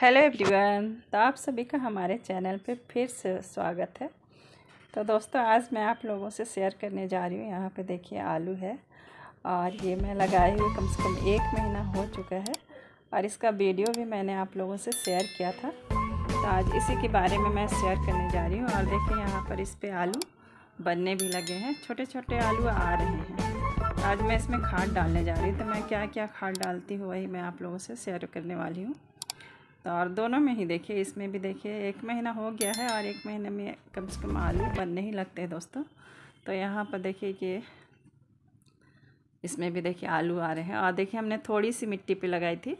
hello everyone तो आप सभी का हमारे चैनल पे फिर से स्वागत है तो दोस्तों आज मैं आप लोगों से शेयर करने जा रही हूँ यहाँ पे देखिए आलू है और ये मैं लगाए हुए कम से कम एक महीना हो चुका है और इसका वीडियो भी मैंने आप लोगों से शेयर किया था तो आज इसी के बारे में मैं शेयर करने जा रही हूँ और देखिए यहाँ पर इस पर आलू बनने भी लगे हैं छोटे छोटे आलू आ रहे हैं तो आज मैं इसमें खाद डालने जा रही हूँ तो मैं क्या क्या खाद डालती हूँ वही मैं आप लोगों से शेयर करने वाली हूँ तो और दोनों में ही देखिए इसमें भी देखिए एक महीना हो गया है और एक महीने में कम से कम आलू बनने ही लगते हैं दोस्तों तो यहाँ पर देखिए कि इसमें भी देखिए आलू आ रहे हैं और देखिए हमने थोड़ी सी मिट्टी पे लगाई थी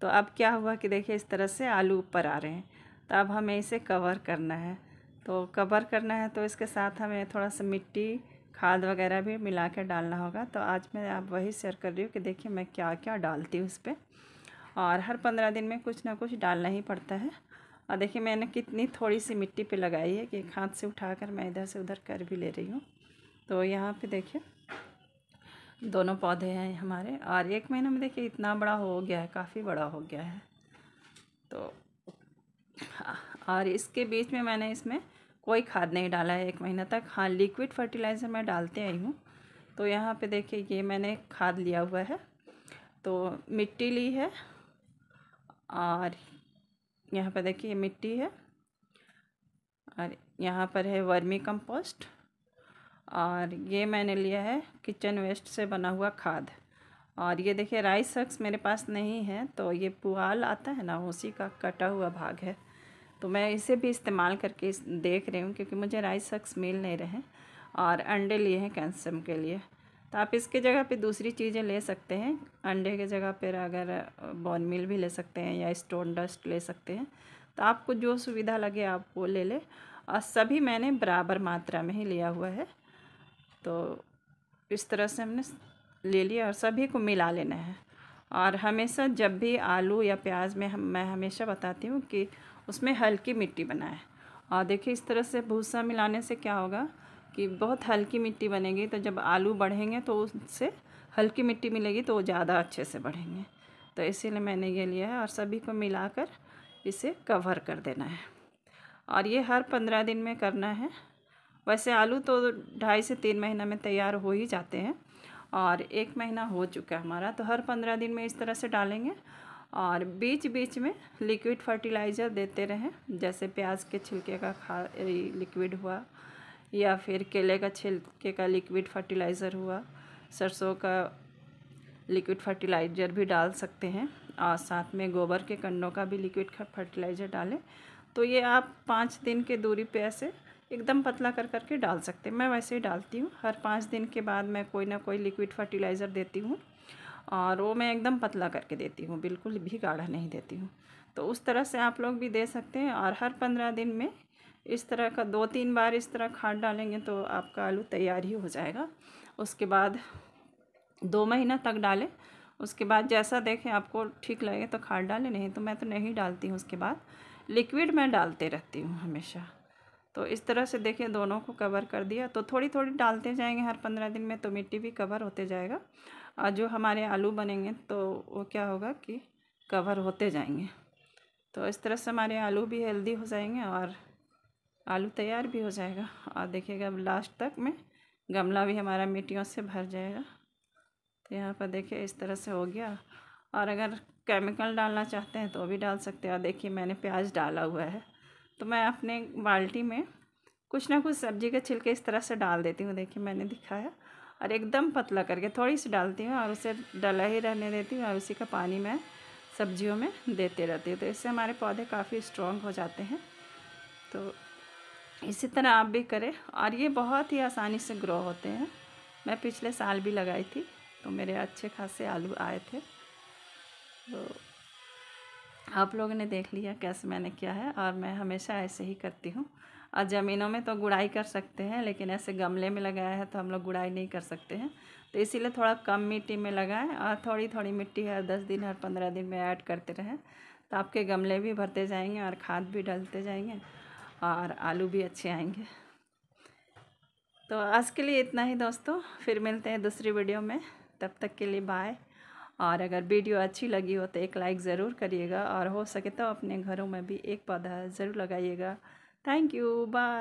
तो अब क्या हुआ कि देखिए इस तरह से आलू ऊपर आ रहे हैं तो अब हमें इसे कवर करना है तो कवर करना है तो इसके साथ हमें थोड़ा सा मिट्टी खाद वगैरह भी मिला डालना होगा तो आज मैं आप वही शेयर कर रही हूँ कि देखिए मैं क्या क्या डालती हूँ इस पर और हर पंद्रह दिन में कुछ ना कुछ डालना ही पड़ता है और देखिए मैंने कितनी थोड़ी सी मिट्टी पे लगाई है कि एक हाथ से उठा कर मैं इधर से उधर कर भी ले रही हूँ तो यहाँ पे देखिए दोनों पौधे हैं हमारे और एक महीने में देखिए इतना बड़ा हो गया है काफ़ी बड़ा हो गया है तो हाँ, और इसके बीच में मैंने इसमें कोई खाद नहीं डाला है एक महीना तक हाँ लिक्विड फर्टिलाइज़र मैं डालते आई हूँ तो यहाँ पे देखिए ये मैंने खाद लिया हुआ है तो मिट्टी ली है और यहाँ पर देखिए मिट्टी है और यहाँ पर है वर्मी कंपोस्ट और ये मैंने लिया है किचन वेस्ट से बना हुआ खाद और ये देखिए राइस सक्स मेरे पास नहीं है तो ये पुआल आता है ना उसी का कटा हुआ भाग है तो मैं इसे भी इस्तेमाल करके देख रही हूँ क्योंकि मुझे राइस सक्स मिल नहीं रहे और अंडे लिए हैं कैंसम के लिए तो आप इसके जगह पे दूसरी चीज़ें ले सकते हैं अंडे के जगह पर अगर बॉन मिल भी ले सकते हैं या स्टोन डस्ट ले सकते हैं तो आपको जो सुविधा लगे आप वो ले लें और सभी मैंने बराबर मात्रा में ही लिया हुआ है तो इस तरह से हमने ले लिया और सभी को मिला लेना है और हमेशा जब भी आलू या प्याज में हम मैं हमेशा बताती हूँ कि उसमें हल्की मिट्टी बनाए और देखिए इस तरह से भूसा मिलाने से क्या होगा कि बहुत हल्की मिट्टी बनेगी तो जब आलू बढ़ेंगे तो उससे हल्की मिट्टी मिलेगी तो वो ज़्यादा अच्छे से बढ़ेंगे तो इसीलिए मैंने ये लिया है और सभी को मिलाकर इसे कवर कर देना है और ये हर पंद्रह दिन में करना है वैसे आलू तो ढाई से तीन महीना में तैयार हो ही जाते हैं और एक महीना हो चुका है हमारा तो हर पंद्रह दिन में इस तरह से डालेंगे और बीच बीच में लिक्विड फर्टिलाइज़र देते रहें जैसे प्याज के छिलके का खा लिक्विड हुआ या फिर केले का छिलके का लिक्विड फर्टिलाइज़र हुआ सरसों का लिक्विड फर्टिलाइज़र भी डाल सकते हैं और साथ में गोबर के कंडों का भी लिक्विड फर्टिलाइज़र डालें तो ये आप पाँच दिन के दूरी पे ऐसे एकदम पतला कर करके डाल सकते हैं मैं वैसे ही डालती हूँ हर पाँच दिन के बाद मैं कोई ना कोई लिक्विड फर्टिलाइज़र देती हूँ और वो मैं एकदम पतला करके देती हूँ बिल्कुल भी गाढ़ा नहीं देती हूँ तो उस तरह से आप लोग भी दे सकते हैं और हर पंद्रह दिन में इस तरह का दो तीन बार इस तरह खाद डालेंगे तो आपका आलू तैयार ही हो जाएगा उसके बाद दो महीना तक डालें उसके बाद जैसा देखें आपको ठीक लगे तो खाद डालें नहीं तो मैं तो नहीं डालती हूँ उसके बाद लिक्विड मैं डालते रहती हूँ हमेशा तो इस तरह से देखिए दोनों को कवर कर दिया तो थोड़ी थोड़ी डालते जाएंगे हर पंद्रह दिन में तो मिट्टी भी कवर होते जाएगा और जो हमारे आलू बनेंगे तो वो क्या होगा कि कवर होते जाएंगे तो इस तरह से हमारे आलू भी हेल्दी हो जाएंगे और आलू तैयार भी हो जाएगा और देखिएगा अब लास्ट तक में गमला भी हमारा मिट्टियों से भर जाएगा तो यहाँ पर देखिए इस तरह से हो गया और अगर केमिकल डालना चाहते हैं तो भी डाल सकते हैं और देखिए मैंने प्याज डाला हुआ है तो मैं अपने बाल्टी में कुछ ना कुछ सब्जी के छिलके इस तरह से डाल देती हूँ देखिए मैंने दिखाया और एकदम पतला करके थोड़ी सी डालती हूँ और उसे डला ही रहने देती हूँ और उसी का पानी मैं सब्जियों में देते रहती हूँ तो इससे हमारे पौधे काफ़ी स्ट्रॉन्ग हो जाते हैं तो इसी तरह आप भी करें और ये बहुत ही आसानी से ग्रो होते हैं मैं पिछले साल भी लगाई थी तो मेरे अच्छे खासे आलू आए थे तो आप लोगों ने देख लिया कैसे मैंने किया है और मैं हमेशा ऐसे ही करती हूँ और ज़मीनों में तो गुड़ाई कर सकते हैं लेकिन ऐसे गमले में लगाया है तो हम लोग गुड़ाई नहीं कर सकते हैं तो इसीलिए थोड़ा कम मिट्टी में लगाएं और थोड़ी थोड़ी मिट्टी हर दस दिन हर पंद्रह दिन में ऐड करते रहें तो आपके गमले भी भरते जाएंगे और खाद भी डलते जाएंगे और आलू भी अच्छे आएंगे तो आज के लिए इतना ही दोस्तों फिर मिलते हैं दूसरी वीडियो में तब तक के लिए बाय और अगर वीडियो अच्छी लगी हो तो एक लाइक ज़रूर करिएगा और हो सके तो अपने घरों में भी एक पौधा ज़रूर लगाइएगा थैंक यू बाय